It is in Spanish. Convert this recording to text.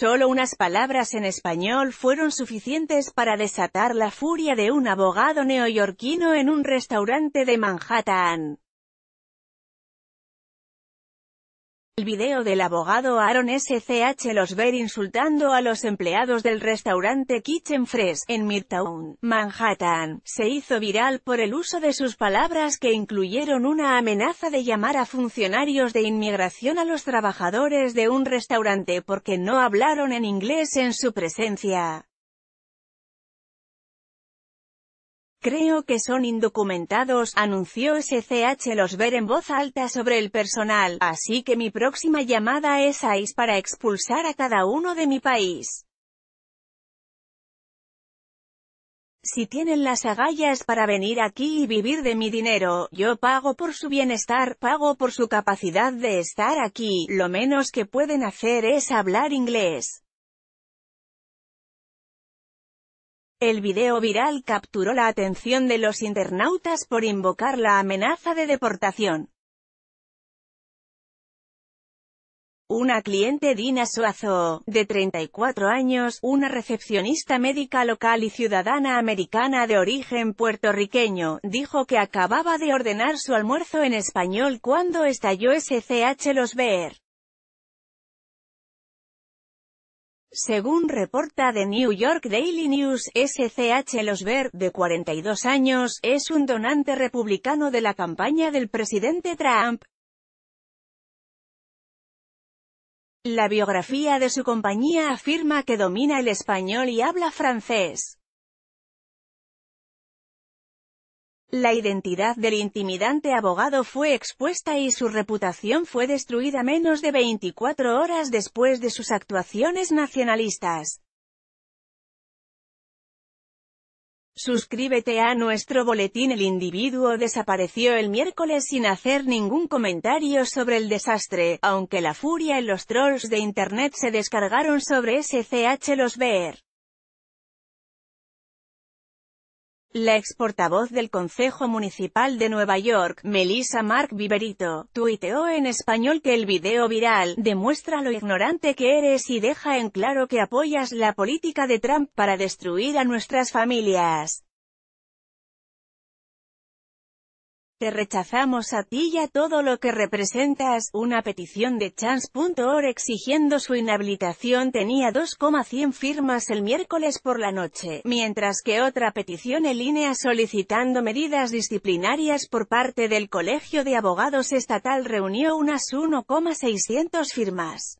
Solo unas palabras en español fueron suficientes para desatar la furia de un abogado neoyorquino en un restaurante de Manhattan. El video del abogado Aaron SCH los ver insultando a los empleados del restaurante Kitchen Fresh, en Midtown, Manhattan, se hizo viral por el uso de sus palabras que incluyeron una amenaza de llamar a funcionarios de inmigración a los trabajadores de un restaurante porque no hablaron en inglés en su presencia. Creo que son indocumentados, anunció SCH los ver en voz alta sobre el personal, así que mi próxima llamada es ICE para expulsar a cada uno de mi país. Si tienen las agallas para venir aquí y vivir de mi dinero, yo pago por su bienestar, pago por su capacidad de estar aquí, lo menos que pueden hacer es hablar inglés. El video viral capturó la atención de los internautas por invocar la amenaza de deportación. Una cliente Dina Suazo, de 34 años, una recepcionista médica local y ciudadana americana de origen puertorriqueño, dijo que acababa de ordenar su almuerzo en español cuando estalló SCH Los Según reporta de New York Daily News, SCH Losberg, de 42 años, es un donante republicano de la campaña del presidente Trump. La biografía de su compañía afirma que domina el español y habla francés. La identidad del intimidante abogado fue expuesta y su reputación fue destruida menos de 24 horas después de sus actuaciones nacionalistas. Suscríbete a nuestro boletín El individuo desapareció el miércoles sin hacer ningún comentario sobre el desastre, aunque la furia en los trolls de internet se descargaron sobre SCH los ver. La ex portavoz del Consejo Municipal de Nueva York, Melissa Mark Viverito, tuiteó en español que el video viral demuestra lo ignorante que eres y deja en claro que apoyas la política de Trump para destruir a nuestras familias. Te rechazamos a ti y a todo lo que representas. Una petición de Chance.org exigiendo su inhabilitación tenía 2,100 firmas el miércoles por la noche, mientras que otra petición en línea solicitando medidas disciplinarias por parte del Colegio de Abogados Estatal reunió unas 1,600 firmas.